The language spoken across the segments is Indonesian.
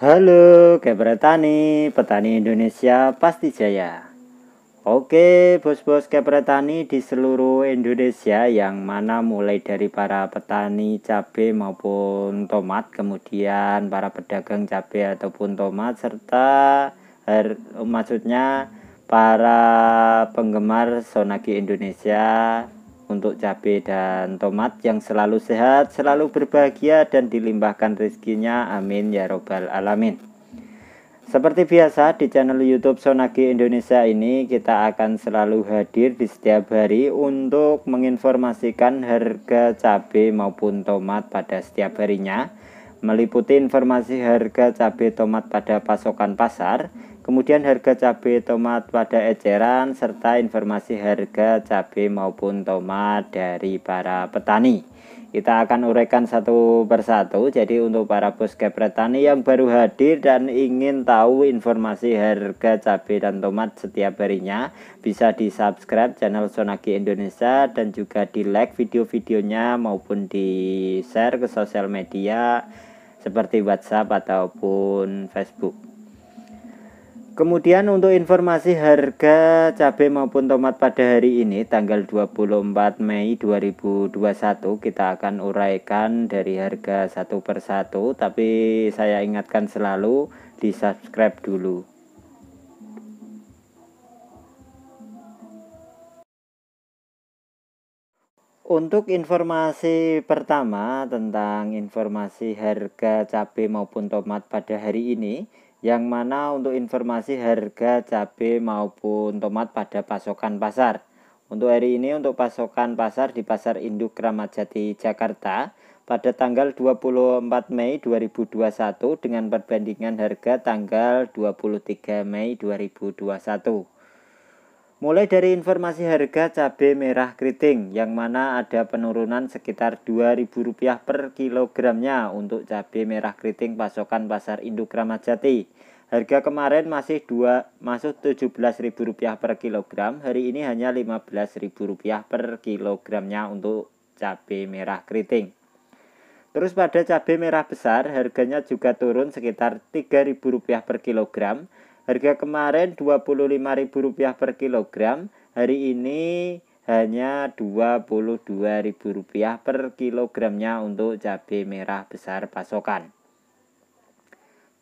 Halo Kepretani, petani Indonesia pasti jaya. Oke, bos-bos kepretani di seluruh Indonesia yang mana mulai dari para petani cabai maupun tomat, kemudian para pedagang cabai ataupun tomat serta er, maksudnya para penggemar sonaki Indonesia untuk cabai dan tomat yang selalu sehat, selalu berbahagia dan dilimpahkan rezekinya. Amin ya robbal alamin. Seperti biasa di channel YouTube Sonagi Indonesia ini kita akan selalu hadir di setiap hari untuk menginformasikan harga cabai maupun tomat pada setiap harinya meliputi informasi harga cabai tomat pada pasokan pasar, Kemudian harga cabai tomat pada eceran serta informasi harga cabai maupun tomat dari para petani. Kita akan uraikan satu persatu. Jadi untuk para buskep petani yang baru hadir dan ingin tahu informasi harga cabai dan tomat setiap harinya, bisa di subscribe channel Sonaki Indonesia dan juga di like video-videonya maupun di share ke sosial media seperti WhatsApp ataupun Facebook. Kemudian untuk informasi harga cabai maupun tomat pada hari ini tanggal 24 Mei 2021 kita akan uraikan dari harga satu persatu tapi saya ingatkan selalu di subscribe dulu. Untuk informasi pertama tentang informasi harga cabai maupun tomat pada hari ini, yang mana untuk informasi harga cabai maupun tomat pada pasokan pasar. Untuk hari ini untuk pasokan pasar di Pasar Induk Kramat Jati Jakarta pada tanggal 24 Mei 2021 dengan perbandingan harga tanggal 23 Mei 2021. Mulai dari informasi harga cabai merah keriting yang mana ada penurunan sekitar Rp2.000 per kilogramnya untuk cabai merah keriting pasokan pasar induk Ramadjati. Harga kemarin masih dua masuk Rp17.000 per kilogram, hari ini hanya Rp15.000 per kilogramnya untuk cabai merah keriting. Terus pada cabai merah besar harganya juga turun sekitar Rp3.000 per kilogram Harga kemarin Rp25.000 per kilogram, hari ini hanya Rp22.000 per kilogramnya untuk cabai merah besar pasokan.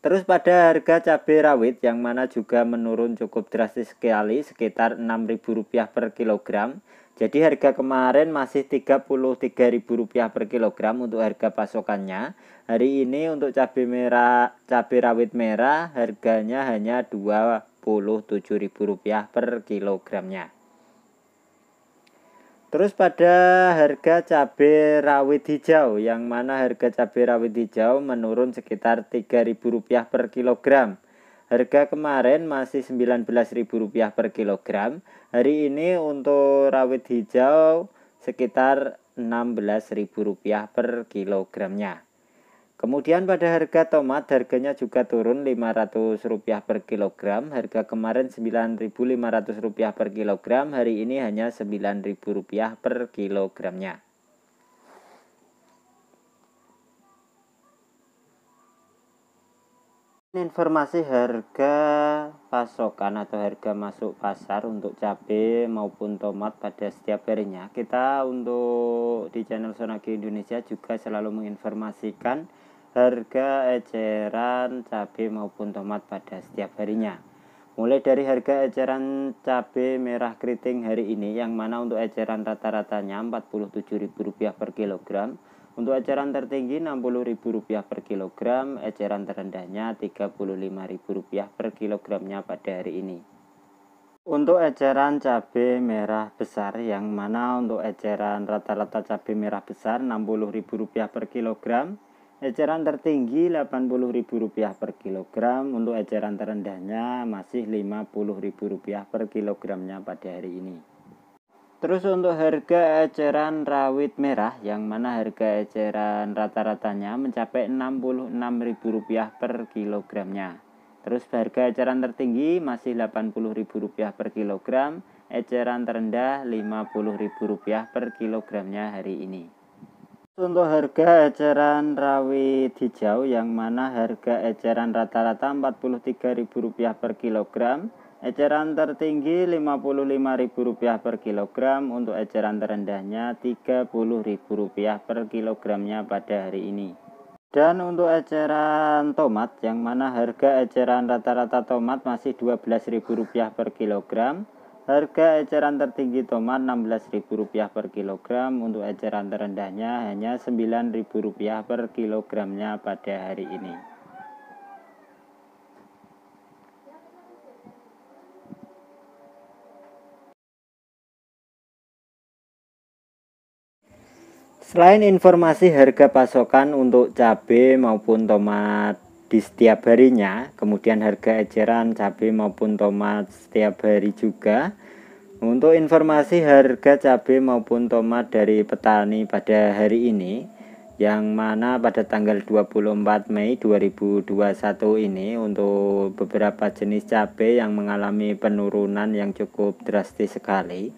Terus pada harga cabai rawit yang mana juga menurun cukup drastis sekali sekitar Rp6.000 per kilogram jadi harga kemarin masih Rp33.000 per kilogram untuk harga pasokannya. Hari ini untuk cabai merah, cabai rawit merah harganya hanya Rp27.000 per kilogramnya. Terus pada harga cabai rawit hijau yang mana harga cabai rawit hijau menurun sekitar Rp3.000 per kilogram Harga kemarin masih Rp19.000 per kilogram. Hari ini untuk rawit hijau sekitar Rp16.000 per kilogramnya. Kemudian pada harga tomat harganya juga turun Rp500 per kilogram. Harga kemarin Rp9.500 per kilogram, hari ini hanya Rp9.000 per kilogramnya. Informasi harga pasokan atau harga masuk pasar untuk cabai maupun tomat pada setiap harinya. Kita untuk di channel Sonaki Indonesia juga selalu menginformasikan harga eceran cabai maupun tomat pada setiap harinya. Mulai dari harga eceran cabai merah keriting hari ini yang mana untuk eceran rata-ratanya Rp47.000 per kilogram untuk eceran tertinggi Rp60.000 per kilogram, eceran terendahnya Rp35.000 per kilogramnya pada hari ini. Untuk eceran cabai merah besar yang mana untuk eceran rata-rata cabai merah besar Rp60.000 per kilogram, eceran tertinggi Rp80.000 per kilogram, untuk eceran terendahnya masih Rp50.000 per kilogramnya pada hari ini. Terus untuk harga eceran rawit merah yang mana harga eceran rata-ratanya mencapai Rp66.000 per kilogramnya. Terus harga eceran tertinggi masih Rp80.000 per kilogram, eceran terendah Rp50.000 per kilogramnya hari ini. Untuk harga eceran rawit hijau yang mana harga eceran rata-rata Rp43.000 per kilogram, Eceran tertinggi Rp55.000 per kilogram untuk eceran terendahnya Rp30.000 per kilogramnya pada hari ini. Dan untuk eceran tomat yang mana harga eceran rata-rata tomat masih Rp12.000 per kilogram. Harga eceran tertinggi tomat Rp16.000 per kilogram untuk eceran terendahnya hanya Rp9.000 per kilogramnya pada hari ini. Selain informasi harga pasokan untuk cabai maupun tomat di setiap harinya, kemudian harga eceran cabai maupun tomat setiap hari juga. Untuk informasi harga cabai maupun tomat dari petani pada hari ini yang mana pada tanggal 24 Mei 2021 ini untuk beberapa jenis cabai yang mengalami penurunan yang cukup drastis sekali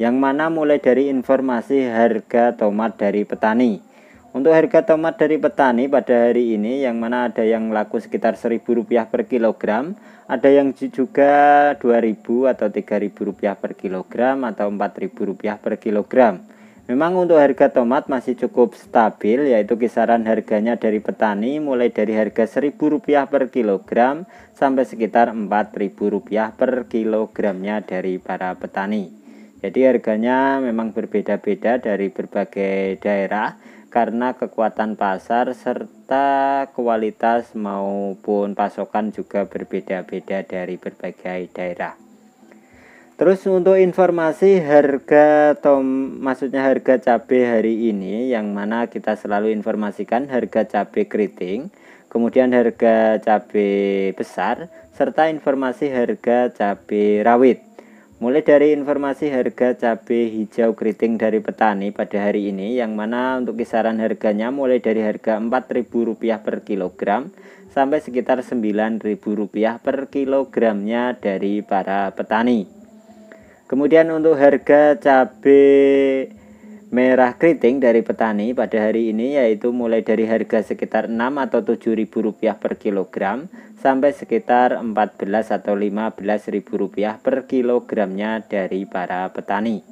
yang mana mulai dari informasi harga tomat dari petani. Untuk harga tomat dari petani pada hari ini yang mana ada yang laku sekitar rp rupiah per kilogram, ada yang juga Rp2.000 atau rp rupiah per kilogram atau rp rupiah per kilogram. Memang untuk harga tomat masih cukup stabil yaitu kisaran harganya dari petani mulai dari harga rp rupiah per kilogram sampai sekitar rp rupiah per kilogramnya dari para petani. Jadi harganya memang berbeda-beda dari berbagai daerah karena kekuatan pasar serta kualitas maupun pasokan juga berbeda-beda dari berbagai daerah. Terus untuk informasi harga tom maksudnya harga cabai hari ini yang mana kita selalu informasikan harga cabai keriting, kemudian harga cabai besar serta informasi harga cabai rawit. Mulai dari informasi harga cabai hijau keriting dari petani pada hari ini yang mana untuk kisaran harganya mulai dari harga Rp4.000 per kilogram sampai sekitar Rp9.000 per kilogramnya dari para petani. Kemudian untuk harga cabai merah keriting dari petani pada hari ini yaitu mulai dari harga sekitar 6 atau 7 ribu rupiah per kilogram sampai sekitar 14 atau 15 ribu rupiah per kilogramnya dari para petani.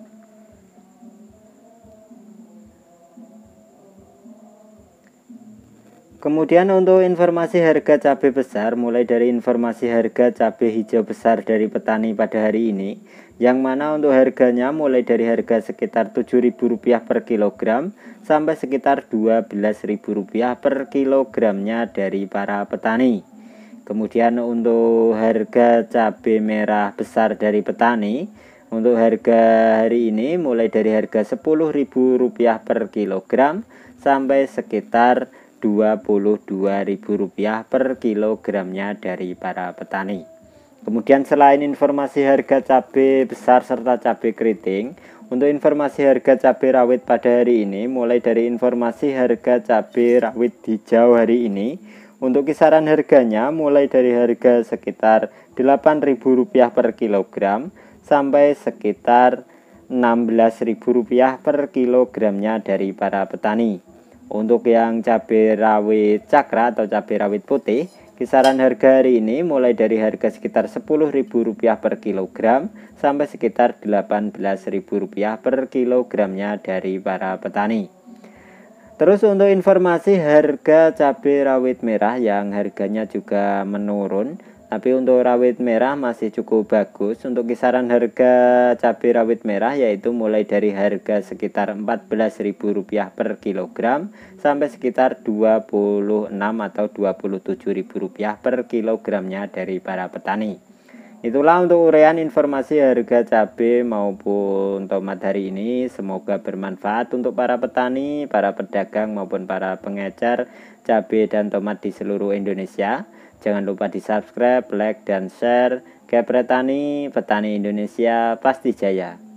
Kemudian untuk informasi harga cabai besar mulai dari informasi harga cabai hijau besar dari petani pada hari ini yang mana untuk harganya mulai dari harga sekitar Rp7.000 per kilogram sampai sekitar Rp12.000 per kilogramnya dari para petani. Kemudian untuk harga cabai merah besar dari petani untuk harga hari ini mulai dari harga Rp10.000 per kilogram sampai sekitar Rp22.000 per kilogramnya dari para petani. Kemudian selain informasi harga cabai besar serta cabai keriting, untuk informasi harga cabai rawit pada hari ini mulai dari informasi harga cabai rawit hijau hari ini untuk kisaran harganya mulai dari harga sekitar Rp8.000 per kilogram sampai sekitar Rp16.000 per kilogramnya dari para petani. Untuk yang cabai rawit cakra atau cabai rawit putih, kisaran harga hari ini mulai dari harga sekitar Rp10.000 per kilogram sampai sekitar Rp18.000 per kilogramnya dari para petani. Terus untuk informasi harga cabai rawit merah yang harganya juga menurun tapi untuk rawit merah masih cukup bagus. Untuk kisaran harga cabai rawit merah yaitu mulai dari harga sekitar Rp14.000 per kilogram sampai sekitar rp 26000 atau Rp27.000 per kilogramnya dari para petani. Itulah untuk urean informasi harga cabai maupun tomat hari ini. Semoga bermanfaat untuk para petani, para pedagang maupun para pengecer cabai dan tomat di seluruh Indonesia. Jangan lupa di subscribe, like, dan share. Kepretani, petani Indonesia pasti jaya.